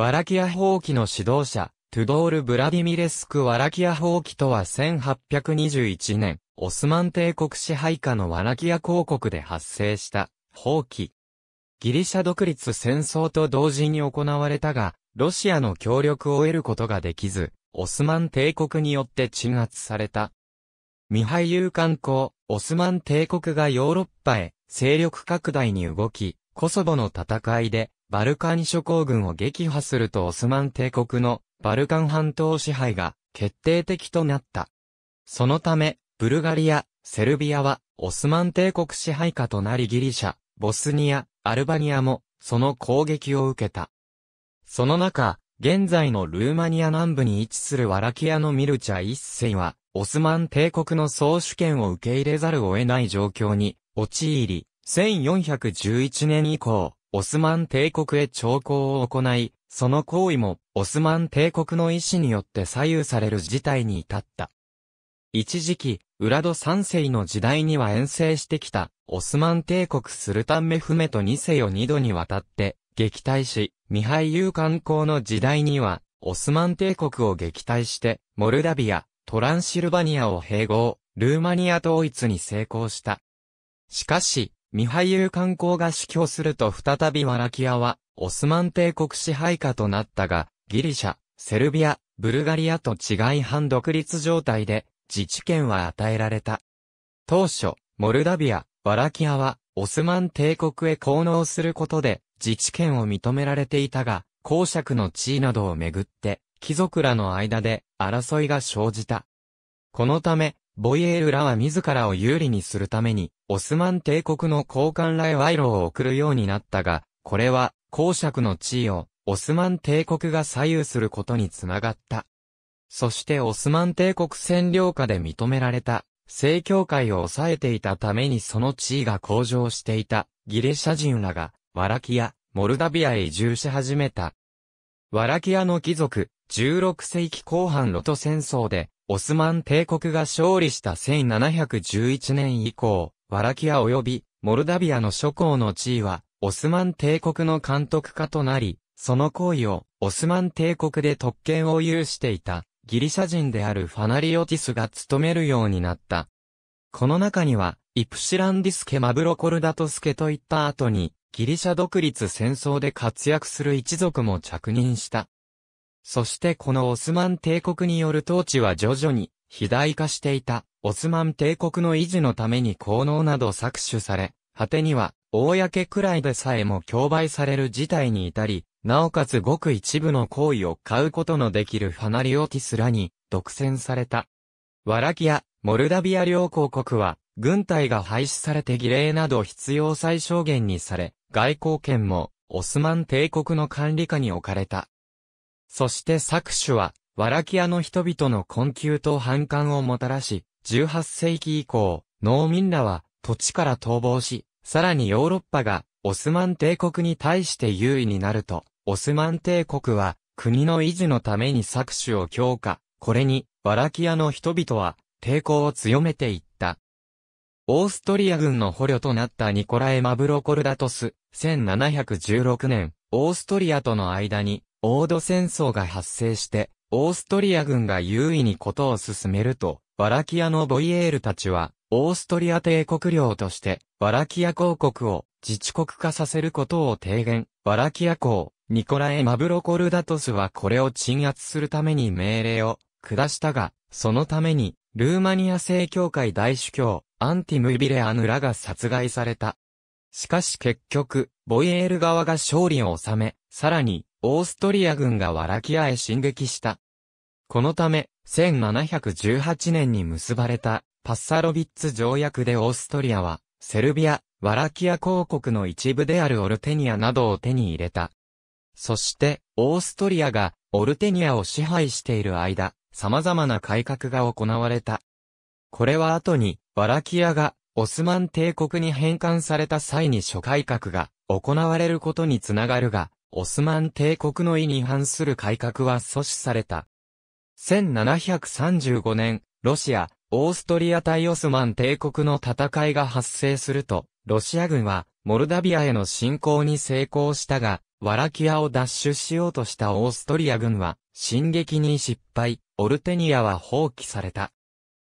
ワラキア法規の指導者、トゥドール・ブラディミレスク・ワラキア法規とは1821年、オスマン帝国支配下のワラキア公国で発生した法規。ギリシャ独立戦争と同時に行われたが、ロシアの協力を得ることができず、オスマン帝国によって鎮圧された。ミハイユ観光、オスマン帝国がヨーロッパへ勢力拡大に動き、コソボの戦いでバルカン諸侯軍を撃破するとオスマン帝国のバルカン半島支配が決定的となった。そのため、ブルガリア、セルビアはオスマン帝国支配下となりギリシャ、ボスニア、アルバニアもその攻撃を受けた。その中、現在のルーマニア南部に位置するワラキアのミルチャ一世は、オスマン帝国の総主権を受け入れざるを得ない状況に陥り、1411年以降、オスマン帝国へ徴抗を行い、その行為も、オスマン帝国の意志によって左右される事態に至った。一時期、ウラド三世の時代には遠征してきた、オスマン帝国スルタンメフメト二世を二度にわたって、撃退し、ミハイユ観光の時代には、オスマン帝国を撃退して、モルダビア、トランシルバニアを併合、ルーマニア統一に成功した。しかし、ミハイユ観光が死去すると再びワラキアは、オスマン帝国支配下となったが、ギリシャ、セルビア、ブルガリアと違い反独立状態で、自治権は与えられた。当初、モルダビア、ワラキアは、オスマン帝国へ効能することで、自治権を認められていたが、公爵の地位などをめぐって、貴族らの間で争いが生じた。このため、ボイエールらは自らを有利にするために、オスマン帝国の高官らへ賄賂を送るようになったが、これは、公爵の地位を、オスマン帝国が左右することにつながった。そしてオスマン帝国占領下で認められた、正教会を抑えていたためにその地位が向上していた、ギリシャ人らが、ワラキア、モルダビアへ移住し始めた。ワラキアの貴族、16世紀後半ロト戦争で、オスマン帝国が勝利した1711年以降、ワラキア及びモルダビアの諸侯の地位は、オスマン帝国の監督家となり、その行為を、オスマン帝国で特権を有していた、ギリシャ人であるファナリオティスが務めるようになった。この中には、イプシランディスケ・マブロコルダトスケといった後に、ギリシャ独立戦争で活躍する一族も着任した。そしてこのオスマン帝国による統治は徐々に肥大化していた、オスマン帝国の維持のために効能など搾取され、果てには、公くらいでさえも競売される事態に至り、なおかつごく一部の行為を買うことのできるファナリオティスらに独占された。ワラキア、モルダビア両公国は、軍隊が廃止されて儀礼など必要最小限にされ、外交権も、オスマン帝国の管理下に置かれた。そして作手は、ワラキアの人々の困窮と反感をもたらし、18世紀以降、農民らは土地から逃亡し、さらにヨーロッパがオスマン帝国に対して優位になると、オスマン帝国は国の維持のために搾取を強化。これに、ワラキアの人々は抵抗を強めていった。オーストリア軍の捕虜となったニコラエ・マブロコルダトス、1716年、オーストリアとの間にオード戦争が発生して、オーストリア軍が優位にことを進めると、ワラキアのボイエールたちは、オーストリア帝国領として、ワラキア公国を自治国化させることを提言。ワラキア公、ニコラエ・マブロコルダトスはこれを鎮圧するために命令を下したが、そのために、ルーマニア正教会大主教、アンティム・イビレアヌらが殺害された。しかし結局、ボイエール側が勝利を収め、さらに、オーストリア軍がワラキアへ進撃した。このため、1718年に結ばれたパッサロビッツ条約でオーストリアは、セルビア、ワラキア公国の一部であるオルテニアなどを手に入れた。そして、オーストリアがオルテニアを支配している間、様々な改革が行われた。これは後に、ワラキアがオスマン帝国に返還された際に諸改革が行われることにつながるが、オスマン帝国の意に反する改革は阻止された。1735年、ロシア、オーストリア対オスマン帝国の戦いが発生すると、ロシア軍は、モルダビアへの侵攻に成功したが、ワラキアを奪取しようとしたオーストリア軍は、進撃に失敗、オルテニアは放棄された。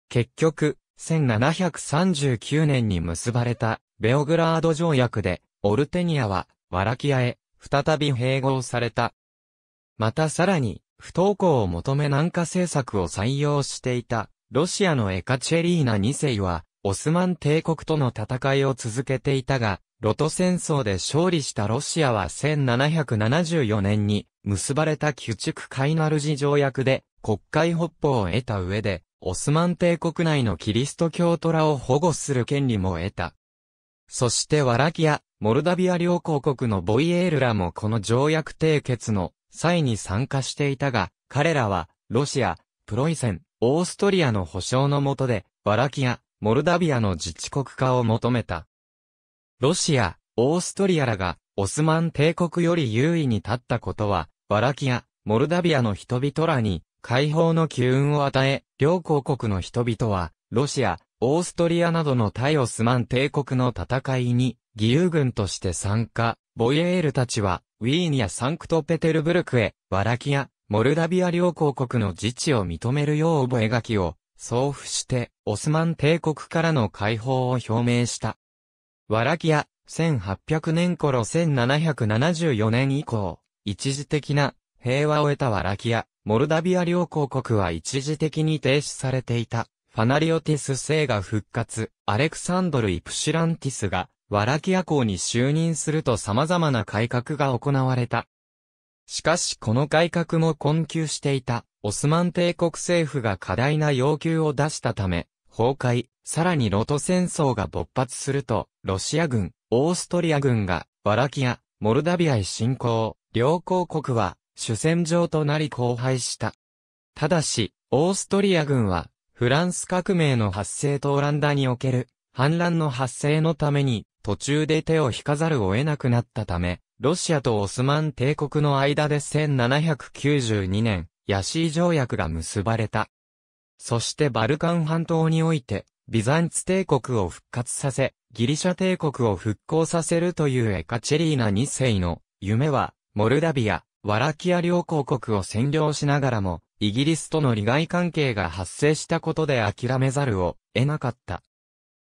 結局、1739年に結ばれた、ベオグラード条約で、オルテニアは、ワラキアへ、再び併合された。またさらに、不登校を求め南下政策を採用していた、ロシアのエカチェリーナ2世は、オスマン帝国との戦いを続けていたが、ロト戦争で勝利したロシアは1774年に結ばれた旧築カイナルジ条約で国会北方を得た上で、オスマン帝国内のキリスト教虎を保護する権利も得た。そしてワラキア、モルダビア両公国のボイエールらもこの条約締結の際に参加していたが、彼らは、ロシア、プロイセン、オーストリアの保証の下で、ワラキア、モルダビアの自治国化を求めた。ロシア、オーストリアらが、オスマン帝国より優位に立ったことは、ワラキア、モルダビアの人々らに、解放の機運を与え、両公国の人々は、ロシア、オーストリアなどの対オスマン帝国の戦いに、義勇軍として参加、ボイエールたちは、ウィーンやサンクトペテルブルクへ、ワラキア、モルダビア両公国の自治を認めるよう覚書を、送付して、オスマン帝国からの解放を表明した。ワラキア、1800年頃1774年以降、一時的な平和を得たワラキア、モルダビア両公国は一時的に停止されていた。ファナリオティス星が復活、アレクサンドル・イプシランティスがワラキア港に就任すると様々な改革が行われた。しかしこの改革も困窮していた、オスマン帝国政府が過大な要求を出したため、崩壊、さらにロト戦争が勃発すると、ロシア軍、オーストリア軍が、ワラキア、モルダビアへ侵攻、両公国は、主戦場となり荒廃した。ただし、オーストリア軍は、フランス革命の発生とオランダにおける、反乱の発生のために、途中で手を引かざるを得なくなったため、ロシアとオスマン帝国の間で1792年、ヤシー条約が結ばれた。そしてバルカン半島において、ビザンツ帝国を復活させ、ギリシャ帝国を復興させるというエカチェリーナ2世の夢は、モルダビア、ワラキア両公国を占領しながらも、イギリスとの利害関係が発生したことで諦めざるを得なかった。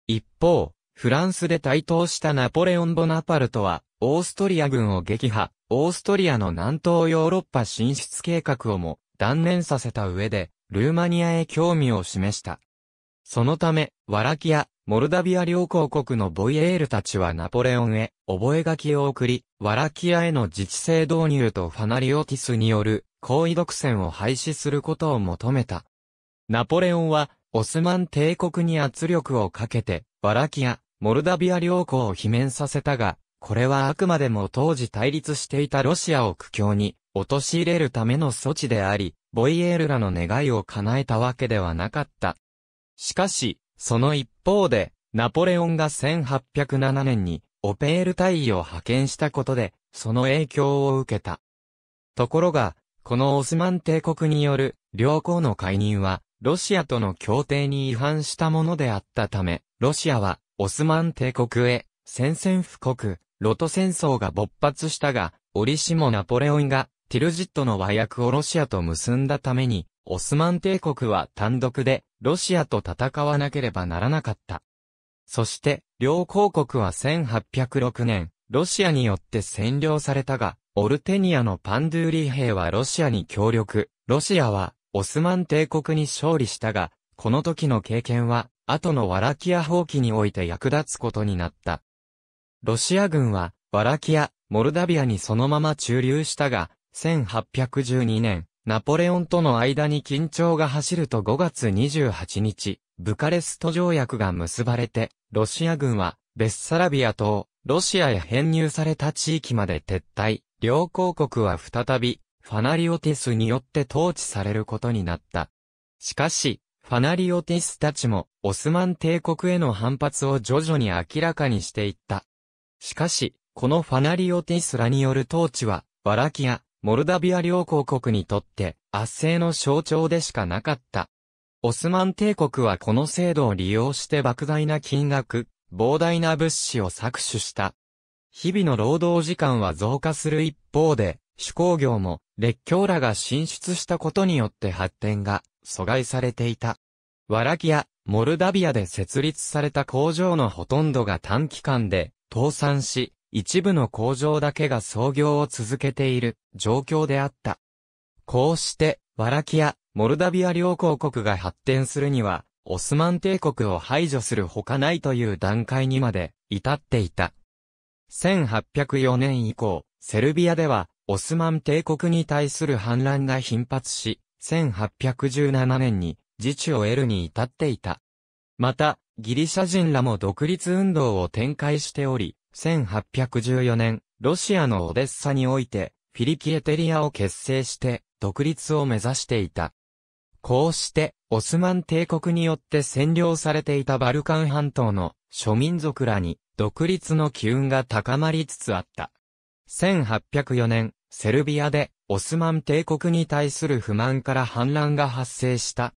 一方、フランスで台頭したナポレオン・ボナパルトは、オーストリア軍を撃破、オーストリアの南東ヨーロッパ進出計画をも断念させた上で、ルーマニアへ興味を示した。そのため、ワラキア、モルダビア両公国のボイエールたちはナポレオンへ、覚書を送り、ワラキアへの自治制導入とファナリオティスによる、行為独占を廃止することを求めた。ナポレオンは、オスマン帝国に圧力をかけて、ワラキア、モルダビア両校を罷免させたが、これはあくまでも当時対立していたロシアを苦境に陥れるための措置であり、ボイエールらの願いを叶えたわけではなかった。しかし、その一方で、ナポレオンが1807年にオペール大尉を派遣したことで、その影響を受けた。ところが、このオスマン帝国による両校の解任は、ロシアとの協定に違反したものであったため、ロシアはオスマン帝国へ、宣戦布告、ロト戦争が勃発したが、折しもナポレオンが、ティルジットの和訳をロシアと結んだために、オスマン帝国は単独で、ロシアと戦わなければならなかった。そして、両公国は1806年、ロシアによって占領されたが、オルテニアのパンドゥーリー兵はロシアに協力、ロシアは、オスマン帝国に勝利したが、この時の経験は、後のワラキア放棄において役立つことになった。ロシア軍は、ワラキア、モルダビアにそのまま駐留したが、1812年、ナポレオンとの間に緊張が走ると5月28日、ブカレスト条約が結ばれて、ロシア軍は、ベッサラビア島、ロシアへ編入された地域まで撤退、両公国は再び、ファナリオティスによって統治されることになった。しかし、ファナリオティスたちも、オスマン帝国への反発を徐々に明らかにしていった。しかし、このファナリオティスらによる統治は、バラキア、モルダビア両公国にとって、圧政の象徴でしかなかった。オスマン帝国はこの制度を利用して莫大な金額、膨大な物資を搾取した。日々の労働時間は増加する一方で、手工業も、列強らが進出したことによって発展が阻害されていた。ワラキア、モルダビアで設立された工場のほとんどが短期間で倒産し、一部の工場だけが操業を続けている状況であった。こうして、ワラキア、モルダビア両公国が発展するには、オスマン帝国を排除するほかないという段階にまで至っていた。1804年以降、セルビアでは、オスマン帝国に対する反乱が頻発し、1817年に自治を得るに至っていた。また、ギリシャ人らも独立運動を展開しており、1814年、ロシアのオデッサにおいて、フィリキエテリアを結成して、独立を目指していた。こうして、オスマン帝国によって占領されていたバルカン半島の諸民族らに独立の機運が高まりつつあった。1804年、セルビアでオスマン帝国に対する不満から反乱が発生した。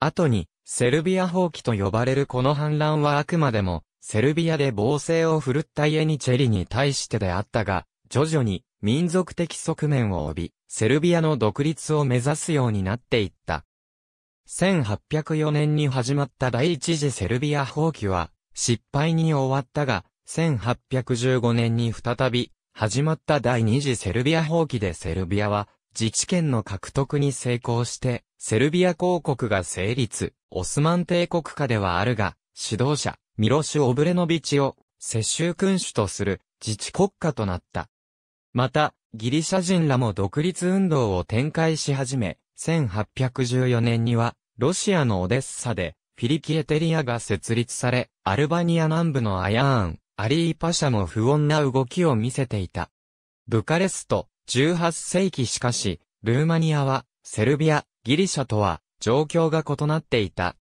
後に、セルビア放棄と呼ばれるこの反乱はあくまでも、セルビアで暴政を振るったイエニチェリに対してであったが、徐々に民族的側面を帯び、セルビアの独立を目指すようになっていった。1804年に始まった第一次セルビア放棄は、失敗に終わったが、1815年に再び始まった第二次セルビア放棄でセルビアは自治権の獲得に成功して、セルビア公国が成立、オスマン帝国下ではあるが、指導者、ミロシュ・オブレノビチを、世襲君主とする自治国家となった。また、ギリシャ人らも独立運動を展開し始め、1814年には、ロシアのオデッサで、フィリキエテリアが設立され、アルバニア南部のアヤーン、アリーパシャも不穏な動きを見せていた。ブカレスト、18世紀しかし、ルーマニアは、セルビア、ギリシャとは、状況が異なっていた。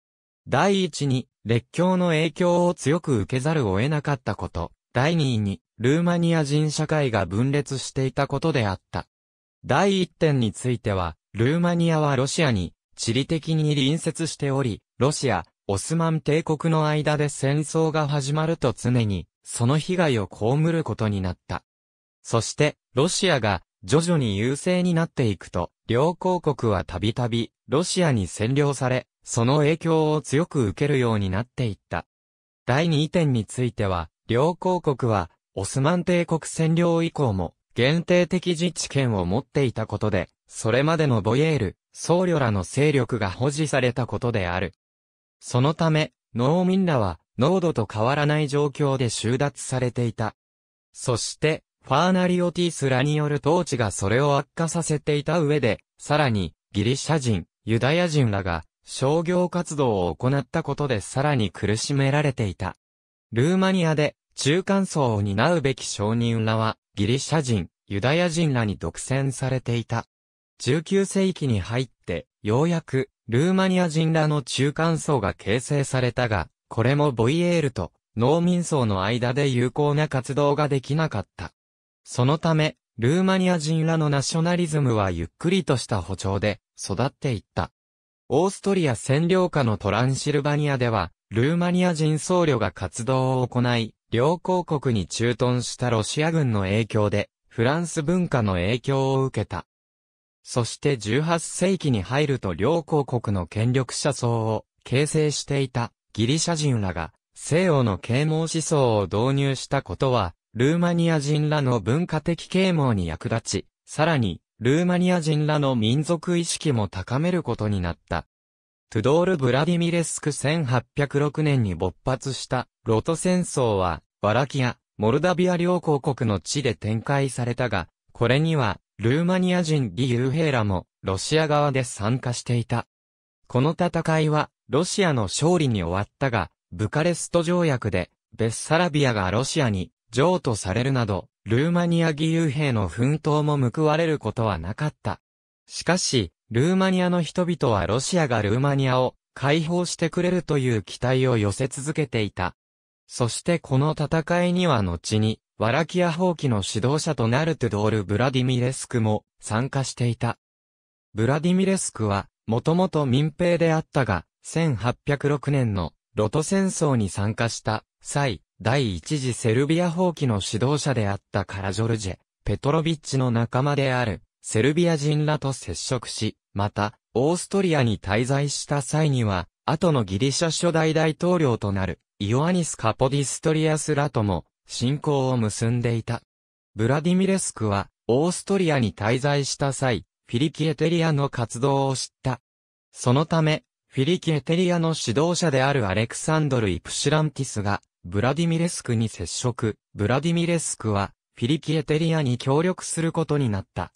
第一に、列強の影響を強く受けざるを得なかったこと。第二に、ルーマニア人社会が分裂していたことであった。第一点については、ルーマニアはロシアに、地理的に隣接しており、ロシア、オスマン帝国の間で戦争が始まると常に、その被害を被ることになった。そして、ロシアが徐々に優勢になっていくと、両公国はたびたびロシアに占領され、その影響を強く受けるようになっていった。第二点については、両公国はオスマン帝国占領以降も限定的自治権を持っていたことで、それまでのボイエール、僧侶らの勢力が保持されたことである。そのため、農民らは濃度と変わらない状況で収奪されていた。そして、ファーナリオティスらによる統治がそれを悪化させていた上で、さらに、ギリシャ人、ユダヤ人らが、商業活動を行ったことでさらに苦しめられていた。ルーマニアで、中間層を担うべき商人らは、ギリシャ人、ユダヤ人らに独占されていた。19世紀に入って、ようやく、ルーマニア人らの中間層が形成されたが、これもボイエールと農民層の間で有効な活動ができなかった。そのため、ルーマニア人らのナショナリズムはゆっくりとした歩調で育っていった。オーストリア占領下のトランシルバニアでは、ルーマニア人僧侶が活動を行い、両公国に駐屯したロシア軍の影響で、フランス文化の影響を受けた。そして18世紀に入ると両公国の権力者層を形成していたギリシャ人らが西洋の啓蒙思想を導入したことは、ルーマニア人らの文化的啓蒙に役立ち、さらに、ルーマニア人らの民族意識も高めることになった。トゥドール・ブラディミレスク1806年に勃発したロト戦争は、ワラキア、モルダビア両公国の地で展開されたが、これには、ルーマニア人義勇兵らも、ロシア側で参加していた。この戦いは、ロシアの勝利に終わったが、ブカレスト条約で、ベッサラビアがロシアに譲渡されるなど、ルーマニア義勇兵の奮闘も報われることはなかった。しかし、ルーマニアの人々はロシアがルーマニアを解放してくれるという期待を寄せ続けていた。そしてこの戦いには後に、ワラキア放棄の指導者となるトゥドール・ブラディミレスクも参加していた。ブラディミレスクは、もともと民兵であったが、1806年のロト戦争に参加した際、第一次セルビア放棄の指導者であったカラジョルジェ、ペトロビッチの仲間である、セルビア人らと接触し、また、オーストリアに滞在した際には、後のギリシャ初代大統領となる、イオアニス・カポディストリアスらとも、信仰を結んでいた。ブラディミレスクは、オーストリアに滞在した際、フィリキエテリアの活動を知った。そのため、フィリキエテリアの指導者であるアレクサンドル・イプシランティスが、ブラディミレスクに接触、ブラディミレスクは、フィリキエテリアに協力することになった。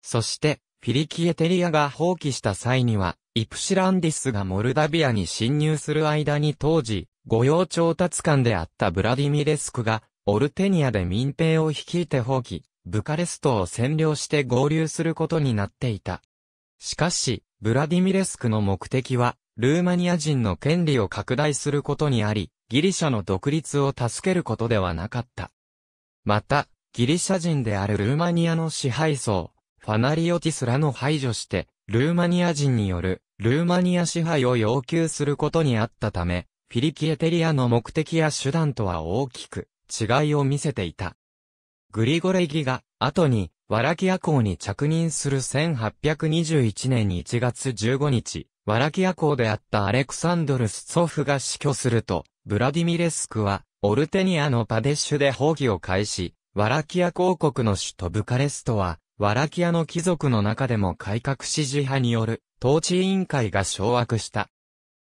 そして、フィリキエテリアが放棄した際には、イプシランディスがモルダビアに侵入する間に当時、御用調達官であったブラディミレスクが、オルテニアで民兵を率いて放棄、ブカレストを占領して合流することになっていた。しかし、ブラディミレスクの目的は、ルーマニア人の権利を拡大することにあり、ギリシャの独立を助けることではなかった。また、ギリシャ人であるルーマニアの支配層、ファナリオティスらの排除して、ルーマニア人による、ルーマニア支配を要求することにあったため、フィリキエテリアの目的や手段とは大きく違いを見せていた。グリゴレギが後にワラキア公に着任する1821年1月15日、ワラキア公であったアレクサンドル・ス祖父フが死去すると、ブラディミレスクは、オルテニアのパデッシュで放棄を開始、ワラキア公国の首都ブカレストは、ワラキアの貴族の中でも改革支持派による統治委員会が掌握した。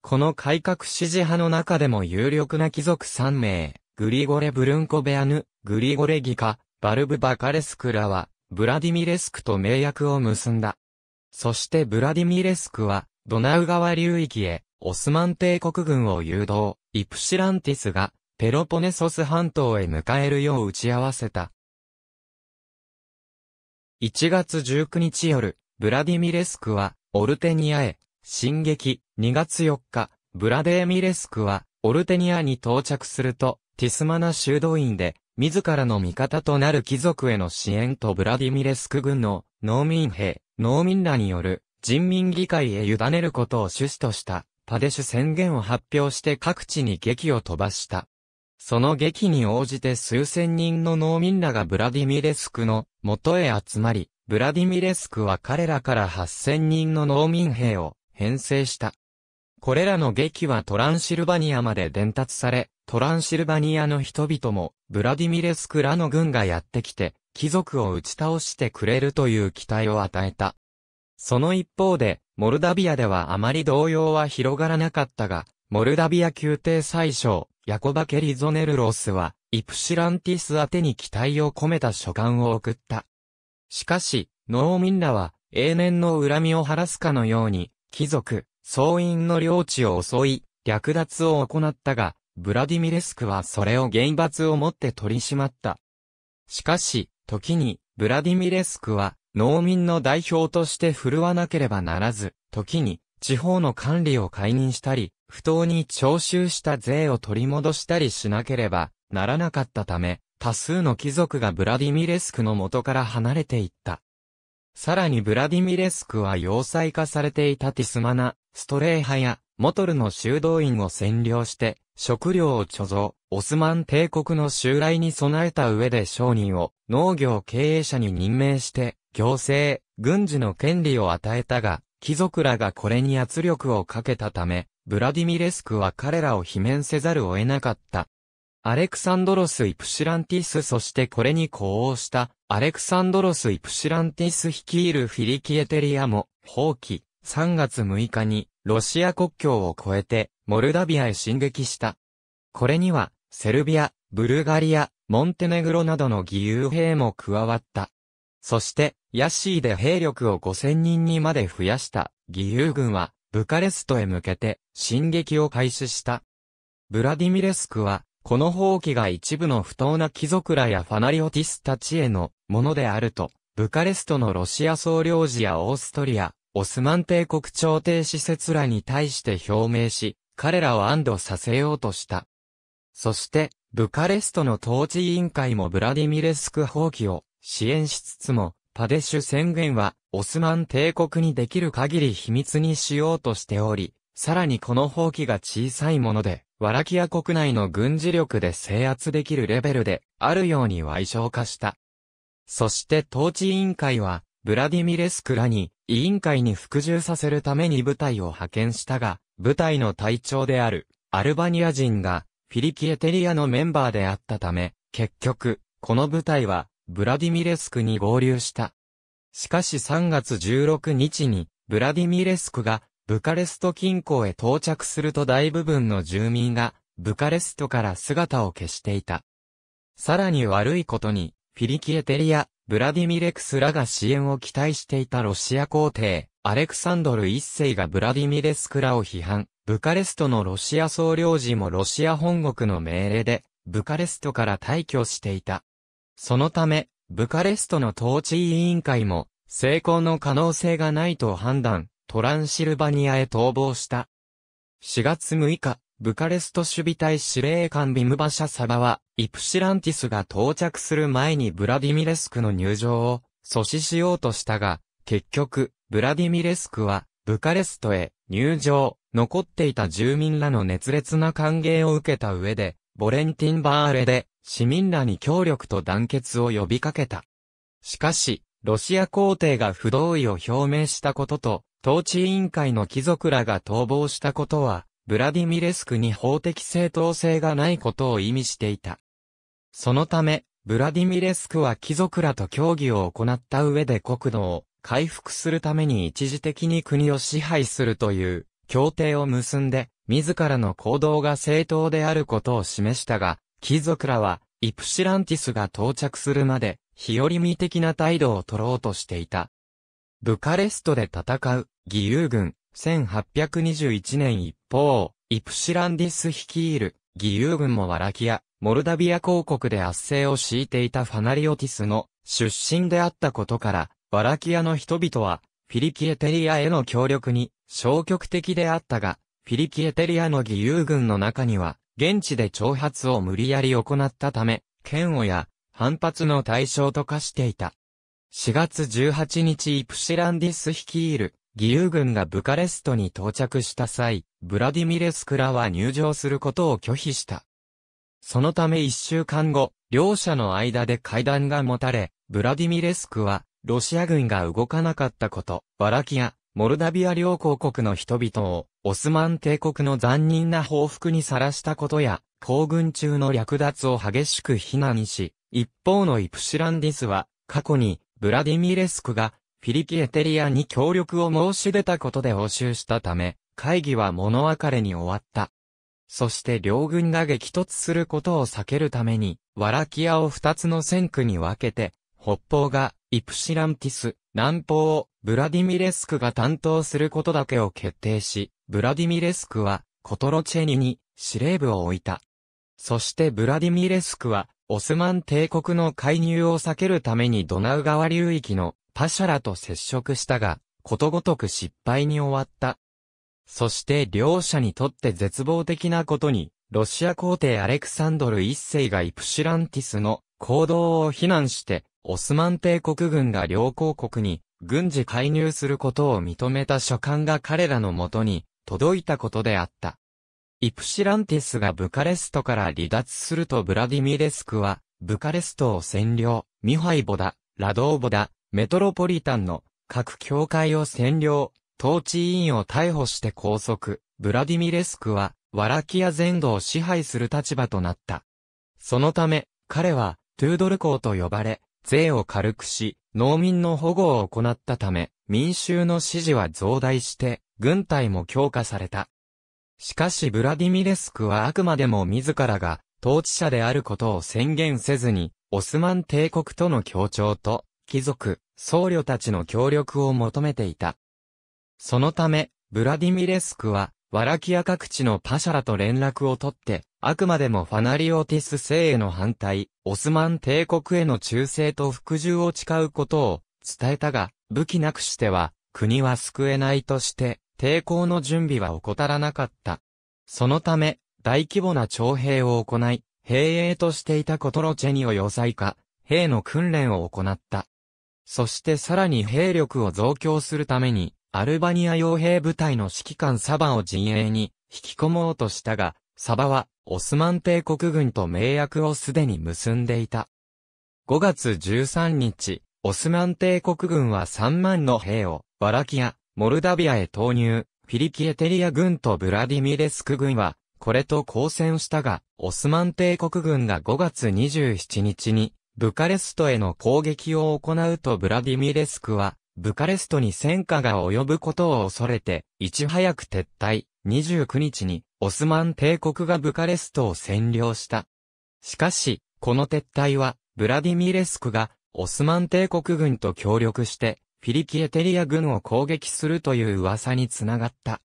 この改革支持派の中でも有力な貴族3名、グリゴレ・ブルンコベアヌ、グリゴレギカ、バルブ・バカレスクラは、ブラディミレスクと名約を結んだ。そしてブラディミレスクは、ドナウ川流域へ、オスマン帝国軍を誘導、イプシランティスが、ペロポネソス半島へ迎えるよう打ち合わせた。1月19日夜、ブラディミレスクは、オルテニアへ、進撃、2月4日、ブラデーミレスクは、オルテニアに到着すると、ティスマナ修道院で、自らの味方となる貴族への支援とブラディミレスク軍の農民兵、農民らによる人民議会へ委ねることを趣旨としたパデシュ宣言を発表して各地に劇を飛ばした。その劇に応じて数千人の農民らがブラディミレスクの元へ集まり、ブラディミレスクは彼らから8000人の農民兵を編成した。これらの劇はトランシルバニアまで伝達され、トランシルバニアの人々も、ブラディミレスクらの軍がやってきて、貴族を打ち倒してくれるという期待を与えた。その一方で、モルダビアではあまり動揺は広がらなかったが、モルダビア宮廷最小、ヤコバケリゾネルロスは、イプシランティス宛てに期待を込めた書簡を送った。しかし、農民らは、永年の恨みを晴らすかのように、貴族、総員の領地を襲い、略奪を行ったが、ブラディミレスクはそれを厳罰をもって取り締まった。しかし、時に、ブラディミレスクは、農民の代表として振るわなければならず、時に、地方の管理を解任したり、不当に徴収した税を取り戻したりしなければならなかったため、多数の貴族がブラディミレスクの元から離れていった。さらにブラディミレスクは要塞化されていたティスマナ、ストレーハや、モトルの修道院を占領して、食料を貯蔵、オスマン帝国の襲来に備えた上で商人を農業経営者に任命して、行政、軍事の権利を与えたが、貴族らがこれに圧力をかけたため、ブラディミレスクは彼らを罷免せざるを得なかった。アレクサンドロス・イプシランティスそしてこれに呼応したアレクサンドロス・イプシランティス率いるフィリキエテリアも放棄3月6日にロシア国境を越えてモルダビアへ進撃した。これには、セルビア、ブルガリア、モンテネグロなどの義勇兵も加わった。そして、ヤッシーで兵力を5000人にまで増やした義勇軍は、ブカレストへ向けて、進撃を開始した。ブラディミレスクは、この放棄が一部の不当な貴族らやファナリオティスたちへのものであると、ブカレストのロシア総領事やオーストリア、オスマン帝国朝廷施設らに対して表明し、彼らを安堵させようとした。そして、ブカレストの統治委員会もブラディミレスク放棄を支援しつつも、パデシュ宣言は、オスマン帝国にできる限り秘密にしようとしており、さらにこの放棄が小さいもので、ワラキア国内の軍事力で制圧できるレベルで、あるように歪小化した。そして統治委員会は、ブラディミレスクらに、委員会に服従させるために部隊を派遣したが、部隊の隊長である、アルバニア人が、フィリキエテリアのメンバーであったため、結局、この部隊は、ブラディミレスクに合流した。しかし3月16日に、ブラディミレスクが、ブカレスト近郊へ到着すると大部分の住民が、ブカレストから姿を消していた。さらに悪いことに、フィリキエテリア、ブラディミレクスらが支援を期待していたロシア皇帝、アレクサンドル一世がブラディミレスクラを批判、ブカレストのロシア総領事もロシア本国の命令で、ブカレストから退去していた。そのため、ブカレストの統治委員会も、成功の可能性がないと判断、トランシルバニアへ逃亡した。4月6日、ブカレスト守備隊司令官ビムバシャサバは、イプシランティスが到着する前にブラディミレスクの入場を阻止しようとしたが、結局、ブラディミレスクは、ブカレストへ入場、残っていた住民らの熱烈な歓迎を受けた上で、ボレンティン・バーレで市民らに協力と団結を呼びかけた。しかし、ロシア皇帝が不同意を表明したことと、統治委員会の貴族らが逃亡したことは、ブラディミレスクに法的正当性がないことを意味していた。そのため、ブラディミレスクは貴族らと協議を行った上で国土を回復するために一時的に国を支配するという協定を結んで、自らの行動が正当であることを示したが、貴族らは、イプシランティスが到着するまで、日和見的な態度を取ろうとしていた。ブカレストで戦う、義勇軍、1821年一方、イプシランディス率いる、義勇軍もワラキや、モルダビア公国で圧政を敷いていたファナリオティスの出身であったことから、バラキアの人々は、フィリキエテリアへの協力に消極的であったが、フィリキエテリアの義勇軍の中には、現地で挑発を無理やり行ったため、嫌悪や反発の対象と化していた。4月18日イプシランディス率いる義勇軍がブカレストに到着した際、ブラディミレスクラは入場することを拒否した。そのため1週間後、両者の間で会談が持たれ、ブラディミレスクはロシア軍が動かなかったこと、ワラキア、モルダビア両公国の人々を、オスマン帝国の残忍な報復にさらしたことや、行軍中の略奪を激しく非難し、一方のイプシランディスは、過去に、ブラディミレスクが、フィリキエテリアに協力を申し出たことで応酬したため、会議は物別れに終わった。そして両軍が激突することを避けるために、ワラキアを二つの戦区に分けて、北方がイプシランティス、南方をブラディミレスクが担当することだけを決定し、ブラディミレスクはコトロチェニに司令部を置いた。そしてブラディミレスクはオスマン帝国の介入を避けるためにドナウ川流域のパシャラと接触したが、ことごとく失敗に終わった。そして両者にとって絶望的なことに、ロシア皇帝アレクサンドル一世がイプシランティスの行動を非難して、オスマン帝国軍が両公国に軍事介入することを認めた書簡が彼らのもとに届いたことであった。イプシランティスがブカレストから離脱するとブラディミレスクは、ブカレストを占領、ミハイボダ、ラドーボダ、メトロポリタンの各教会を占領、統治委員を逮捕して拘束、ブラディミレスクは、ワラキア全土を支配する立場となった。そのため、彼は、トゥードル公と呼ばれ、税を軽くし、農民の保護を行ったため、民衆の支持は増大して、軍隊も強化された。しかしブラディミレスクはあくまでも自らが統治者であることを宣言せずに、オスマン帝国との協調と、貴族、僧侶たちの協力を求めていた。そのため、ブラディミレスクは、ワラキア各地のパシャラと連絡を取って、あくまでもファナリオティス星への反対、オスマン帝国への忠誠と服従を誓うことを伝えたが、武器なくしては国は救えないとして、抵抗の準備は怠らなかった。そのため、大規模な徴兵を行い、兵営としていたコトロチェニを要塞化、兵の訓練を行った。そしてさらに兵力を増強するために、アルバニア傭兵部隊の指揮官サバを陣営に引き込もうとしたが、サバは、オスマン帝国軍と盟約をすでに結んでいた。5月13日、オスマン帝国軍は3万の兵を、ワラキア、モルダビアへ投入、フィリキエテリア軍とブラディミレスク軍は、これと交戦したが、オスマン帝国軍が5月27日に、ブカレストへの攻撃を行うとブラディミレスクは、ブカレストに戦火が及ぶことを恐れて、いち早く撤退。29日にオスマン帝国がブカレストを占領した。しかし、この撤退は、ブラディミレスクがオスマン帝国軍と協力して、フィリキエテリア軍を攻撃するという噂につながった。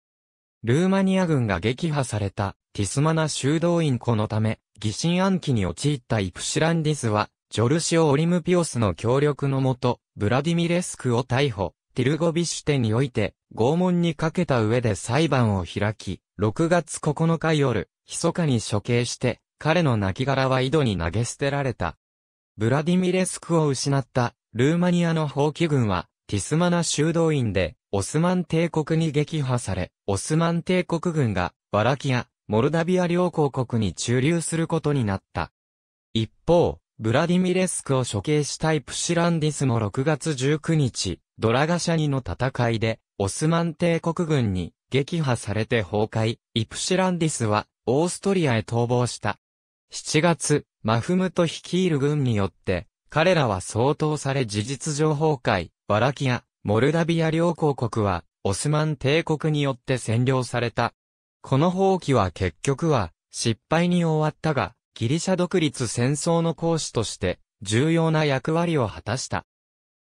ルーマニア軍が撃破されたティスマナ修道院このため、疑心暗鬼に陥ったイプシランディスは、ジョルシオ・オリムピオスの協力のもと、ブラディミレスクを逮捕。ティルゴビシュテにおいて、拷問にかけた上で裁判を開き、6月9日夜、密かに処刑して、彼の亡骸は井戸に投げ捨てられた。ブラディミレスクを失った、ルーマニアの放棄軍は、ティスマナ修道院で、オスマン帝国に撃破され、オスマン帝国軍が、ワラキア、モルダビア両公国に駐留することになった。一方、ブラディミレスクを処刑したイプシランディスも6月19日、ドラガシャニの戦いで、オスマン帝国軍に撃破されて崩壊、イプシランディスはオーストリアへ逃亡した。7月、マフムト率いる軍によって、彼らは相当され事実上崩壊、ワラキア、モルダビア両公国は、オスマン帝国によって占領された。この放棄は結局は、失敗に終わったが、ギリシャ独立戦争の講師として重要な役割を果たした。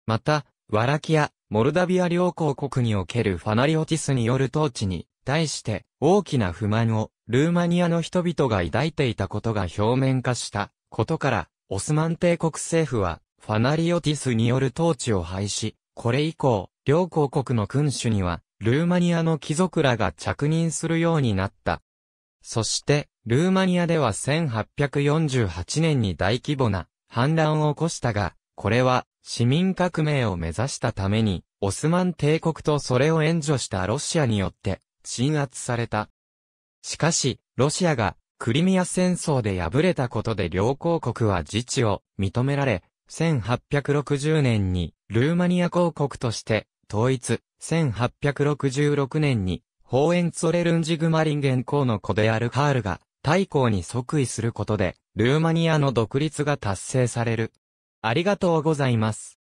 また、ワラキア、モルダビア両公国におけるファナリオティスによる統治に対して大きな不満をルーマニアの人々が抱いていたことが表面化したことから、オスマン帝国政府はファナリオティスによる統治を廃止、これ以降、両公国の君主にはルーマニアの貴族らが着任するようになった。そして、ルーマニアでは1848年に大規模な反乱を起こしたが、これは市民革命を目指したために、オスマン帝国とそれを援助したロシアによって鎮圧された。しかし、ロシアがクリミア戦争で敗れたことで両公国は自治を認められ、1860年にルーマニア公国として統一、1866年にホーエンツォレルンジグマリンゲン公の子であるカールが、大公に即位することで、ルーマニアの独立が達成される。ありがとうございます。